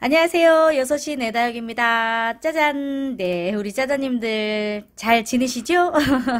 안녕하세요. 6시 내다육입니다. 짜잔. 네, 우리 짜자님들 잘 지내시죠?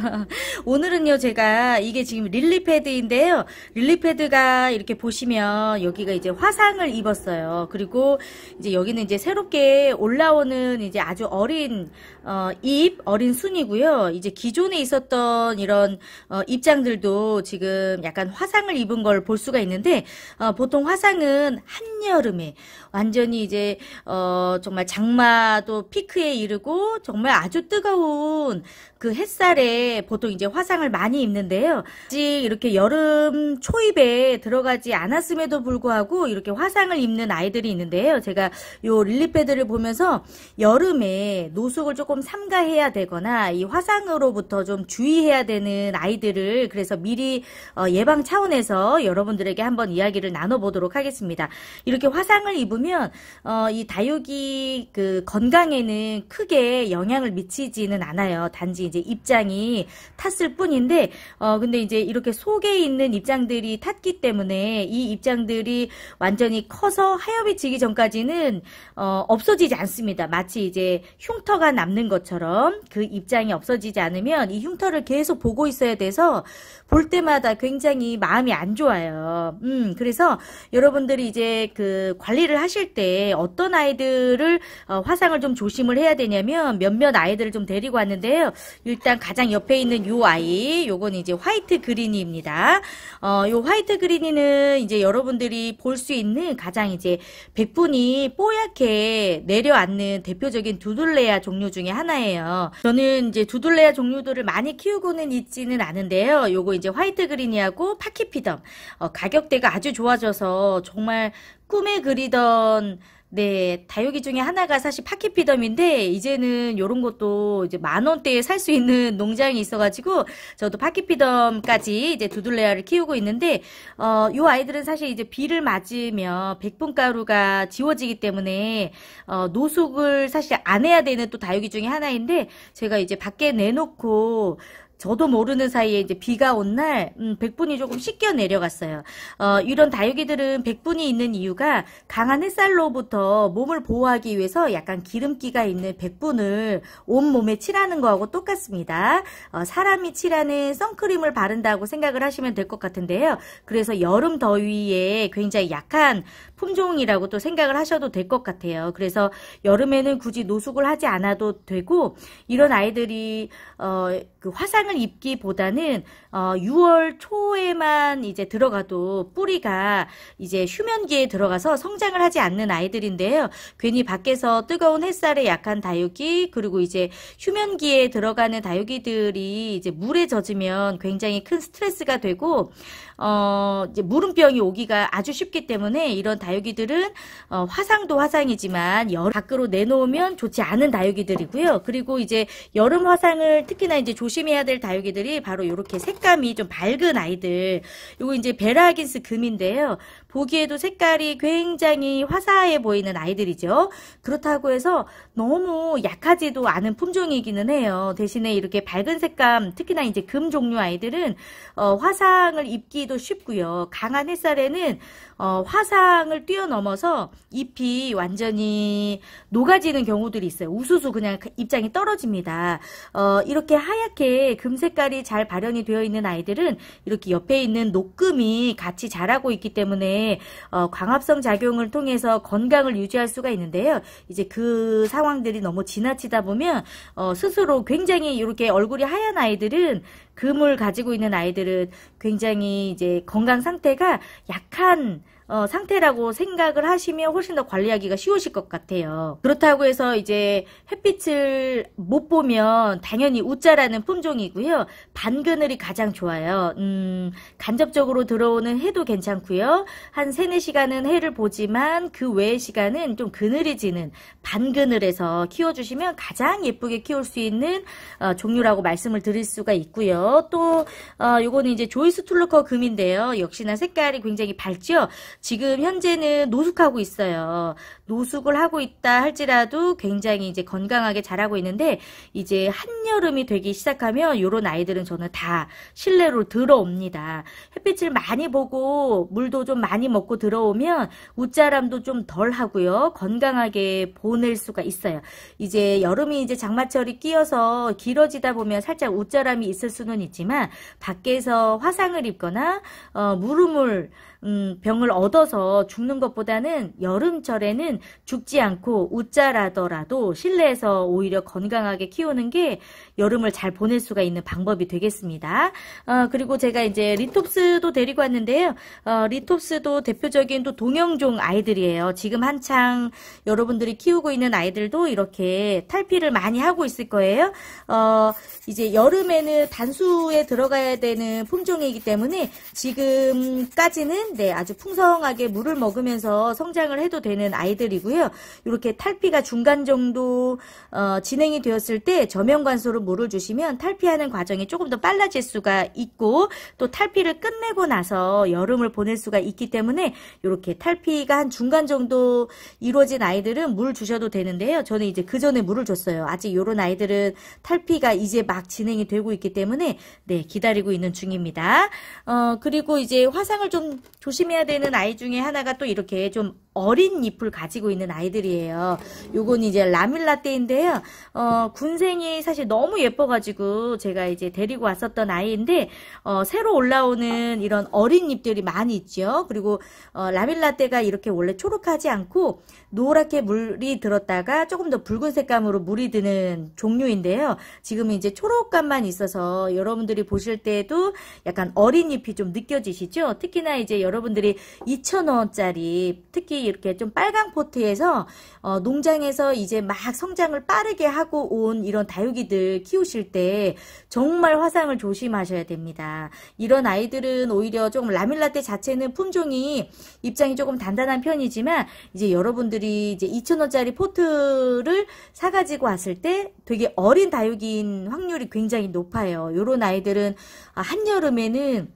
오늘은요, 제가 이게 지금 릴리패드인데요. 릴리패드가 이렇게 보시면 여기가 이제 화상을 입었어요. 그리고 이제 여기는 이제 새롭게 올라오는 이제 아주 어린, 어, 입, 어린 순이고요. 이제 기존에 있었던 이런, 어, 입장들도 지금 약간 화상을 입은 걸 볼 수가 있는데, 어, 보통 화상은 한여름에 완전히 이제 어 정말 장마도 피크에 이르고 정말 아주 뜨거운 그 햇살에 보통 이제 화상을 많이 입는데요. 아직 이렇게 여름 초입에 들어가지 않았음에도 불구하고 이렇게 화상을 입는 아이들이 있는데요. 제가 요 릴리패드를 보면서 여름에 노숙을 조금 삼가해야 되거나 이 화상으로부터 좀 주의해야 되는 아이들을 그래서 미리 어, 예방 차원에서 여러분들에게 한번 이야기를 나눠보도록 하겠습니다. 이렇게 화상을 입으면 어, 이 다육이 그 건강에는 크게 영향을 미치지는 않아요. 단지 이제 입장이 탔을 뿐인데, 어, 근데 이제 이렇게 속에 있는 입장들이 탔기 때문에 이 입장들이 완전히 커서 하엽이 지기 전까지는, 어, 없어지지 않습니다. 마치 이제 흉터가 남는 것처럼 그 입장이 없어지지 않으면 이 흉터를 계속 보고 있어야 돼서 볼 때마다 굉장히 마음이 안 좋아요. 음, 그래서 여러분들이 이제 그 관리를 하실 때 어떤 아이들을 어, 화상을 좀 조심을 해야 되냐면 몇몇 아이들을 좀 데리고 왔는데요. 일단 가장 옆에 있는 요 아이, 요건 이제 화이트 그린이입니다. 어, 요 화이트 그린이는 이제 여러분들이 볼 수 있는 가장 이제 백분이 뽀얗게 내려앉는 대표적인 두둘레야 종류 중에 하나예요. 저는 이제 두둘레야 종류들을 많이 키우고는 있지는 않은데요. 요거 이제 화이트 그린이하고 파키피덤 어, 가격대가 아주 좋아져서 정말 꿈에 그리던 네, 다육이 중에 하나가 사실 파키피덤인데 이제는 요런 것도 이제 만 원대에 살 수 있는 농장이 있어가지고 저도 파키피덤까지 이제 두둘레아를 키우고 있는데 어요 아이들은 사실 이제 비를 맞으면 백분가루가 지워지기 때문에 어 노숙을 사실 안 해야 되는 또 다육이 중에 하나인데 제가 이제 밖에 내놓고 저도 모르는 사이에 이제 비가 온날 음, 백분이 조금 씻겨 내려갔어요. 어, 이런 다육이들은 백분이 있는 이유가 강한 햇살로부터 몸을 보호하기 위해서 약간 기름기가 있는 백분을 온몸에 칠하는 거하고 똑같습니다. 어, 사람이 칠하는 선크림을 바른다고 생각을 하시면 될 것 같은데요. 그래서 여름 더위에 굉장히 약한 품종이라고 또 생각을 하셔도 될 것 같아요. 그래서 여름에는 굳이 노숙을 하지 않아도 되고 이런 아이들이 어, 그 화상 화상을 입기보다는 어, 6월 초에만 이제 들어가도 뿌리가 이제 휴면기에 들어가서 성장을 하지 않는 아이들인데요. 괜히 밖에서 뜨거운 햇살에 약한 다육이 그리고 이제 휴면기에 들어가는 다육이들이 이제 물에 젖으면 굉장히 큰 스트레스가 되고 어, 이제 물음병이 오기가 아주 쉽기 때문에 이런 다육이들은 어, 화상도 화상이지만 열 밖으로 내놓으면 좋지 않은 다육이들이고요. 그리고 이제 여름 화상을 특히나 이제 조심해야 될 다육이들이 바로 이렇게 색감이 좀 밝은 아이들 이거 이제 베라긴스 하 금인데요. 보기에도 색깔이 굉장히 화사해 보이는 아이들이죠. 그렇다고 해서 너무 약하지도 않은 품종이기는 해요. 대신에 이렇게 밝은 색감 특히나 이제 금 종류 아이들은 어, 화상을 입기도 쉽고요. 강한 햇살에는 어, 화상을 뛰어넘어서 잎이 완전히 녹아지는 경우들이 있어요. 우수수 그냥 그 입장이 떨어집니다. 어, 이렇게 하얗게 금금 색깔이 잘 발현이 되어 있는 아이들은 이렇게 옆에 있는 녹금이 같이 자라고 있기 때문에 어, 광합성 작용을 통해서 건강을 유지할 수가 있는데요. 이제 그 상황들이 너무 지나치다 보면 어, 스스로 굉장히 이렇게 얼굴이 하얀 아이들은 금을 가지고 있는 아이들은 굉장히 이제 건강 상태가 약한 어, 상태라고 생각을 하시면 훨씬 더 관리하기가 쉬우실 것 같아요. 그렇다고 해서 이제 햇빛을 못 보면 당연히 우짜라는 품종이고요. 반그늘이 가장 좋아요. 음, 간접적으로 들어오는 해도 괜찮고요. 한 3, 4시간은 해를 보지만 그 외의 시간은 좀 그늘이 지는 반그늘에서 키워주시면 가장 예쁘게 키울 수 있는 어, 종류라고 말씀을 드릴 수가 있고요. 또 어, 요거는 이제 조이스 툴러커 금인데요. 역시나 색깔이 굉장히 밝죠. 지금 현재는 노숙하고 있어요. 노숙을 하고 있다 할지라도 굉장히 이제 건강하게 자라고 있는데 이제 한여름이 되기 시작하면 이런 아이들은 저는 다 실내로 들어옵니다. 햇빛을 많이 보고 물도 좀 많이 먹고 들어오면 웃자람도 좀 덜 하고요. 건강하게 보낼 수가 있어요. 이제 여름이 이제 장마철이 끼어서 길어지다 보면 살짝 웃자람이 있을 수는 있지만 밖에서 화상을 입거나 어, 무릎을 음, 병을 얻 젖어서 죽는 것보다는 여름철에는 죽지 않고 웃자라더라도 실내에서 오히려 건강하게 키우는 게 여름을 잘 보낼 수가 있는 방법이 되겠습니다. 어, 그리고 제가 이제 리톱스도 데리고 왔는데요. 어, 리톱스도 대표적인 또 동영종 아이들이에요. 지금 한창 여러분들이 키우고 있는 아이들도 이렇게 탈피를 많이 하고 있을 거예요. 어, 이제 여름에는 단수에 들어가야 되는 품종이기 때문에 지금까지는 네, 아주 풍성 건강하게 물을 먹으면서 성장을 해도 되는 아이들이고요. 이렇게 탈피가 중간 정도 어, 진행이 되었을 때 저면관소로 물을 주시면 탈피하는 과정이 조금 더 빨라질 수가 있고 또 탈피를 끝내고 나서 여름을 보낼 수가 있기 때문에 이렇게 탈피가 한 중간 정도 이루어진 아이들은 물 주셔도 되는데요. 저는 이제 그 전에 물을 줬어요. 아직 이런 아이들은 탈피가 이제 막 진행이 되고 있기 때문에 네 기다리고 있는 중입니다. 어, 그리고 이제 화상을 좀 조심해야 되는 아이 아이 중에 하나가 또 이렇게 좀 어린 잎을 가지고 있는 아이들이에요. 요건 이제 라밀라떼인데요. 어, 군생이 사실 너무 예뻐가지고 제가 이제 데리고 왔었던 아이인데 어, 새로 올라오는 이런 어린 잎들이 많이 있죠. 그리고 어, 라밀라떼가 이렇게 원래 초록하지 않고 노랗게 물이 들었다가 조금 더 붉은 색감으로 물이 드는 종류인데요. 지금 이제 초록감만 있어서 여러분들이 보실 때도 약간 어린 잎이 좀 느껴지시죠? 특히나 이제 여러분들이 2,000원짜리 특히 이렇게 좀빨간 포트에서 어, 농장에서 이제 막 성장을 빠르게 하고 온 이런 다육이들 키우실 때 정말 화상을 조심하셔야 됩니다. 이런 아이들은 오히려 좀 라밀라떼 자체는 품종이 입장이 조금 단단한 편이지만 이제 여러분들이 이제 2,000원짜리 포트를 사가지고 왔을 때 되게 어린 다육인 확률이 굉장히 높아요. 이런 아이들은 아, 한여름에는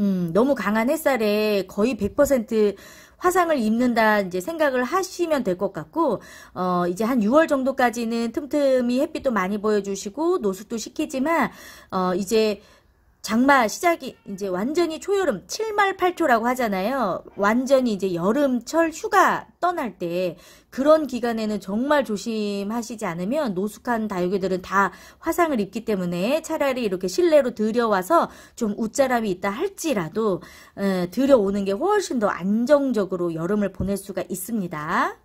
음, 너무 강한 햇살에 거의 100% 화상을 입는다 이제 생각을 하시면 될 것 같고 어 이제 한 6월 정도까지는 틈틈이 햇빛도 많이 보여주시고 노숙도 시키지만 어 이제 장마 시작이 이제 완전히 초여름 7말 8초라고 하잖아요. 완전히 이제 여름철 휴가 떠날 때 그런 기간에는 정말 조심하시지 않으면 노숙한 다육이들은 다 화상을 입기 때문에 차라리 이렇게 실내로 들여와서 좀 웃자람이 있다 할지라도 에, 어, 들여오는 게 훨씬 더 안정적으로 여름을 보낼 수가 있습니다.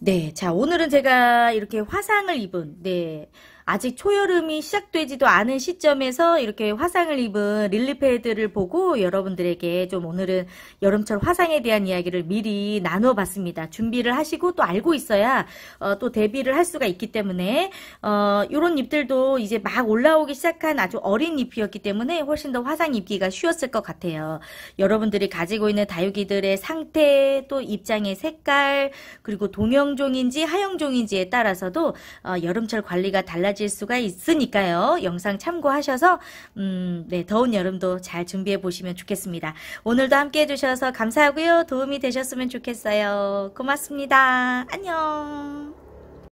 네, 자 오늘은 제가 이렇게 화상을 입은 네. 아직 초여름이 시작되지도 않은 시점에서 이렇게 화상을 입은 릴리패드를 보고 여러분들에게 좀 오늘은 여름철 화상에 대한 이야기를 미리 나눠봤습니다. 준비를 하시고 또 알고 있어야 어, 또 대비를 할 수가 있기 때문에 어, 이런 잎들도 이제 막 올라오기 시작한 아주 어린 잎이었기 때문에 훨씬 더 화상 입기가 쉬웠을 것 같아요. 여러분들이 가지고 있는 다육이들의 상태 또 입장의 색깔 그리고 동영종인지 하영종인지에 따라서도 어, 여름철 관리가 달라지 달질 수가 있으니까요. 영상 참고하셔서 음, 네, 더운 여름도 잘 준비해 보시면 좋겠습니다. 오늘도 함께 해주셔서 감사하고요. 도움이 되셨으면 좋겠어요. 고맙습니다. 안녕.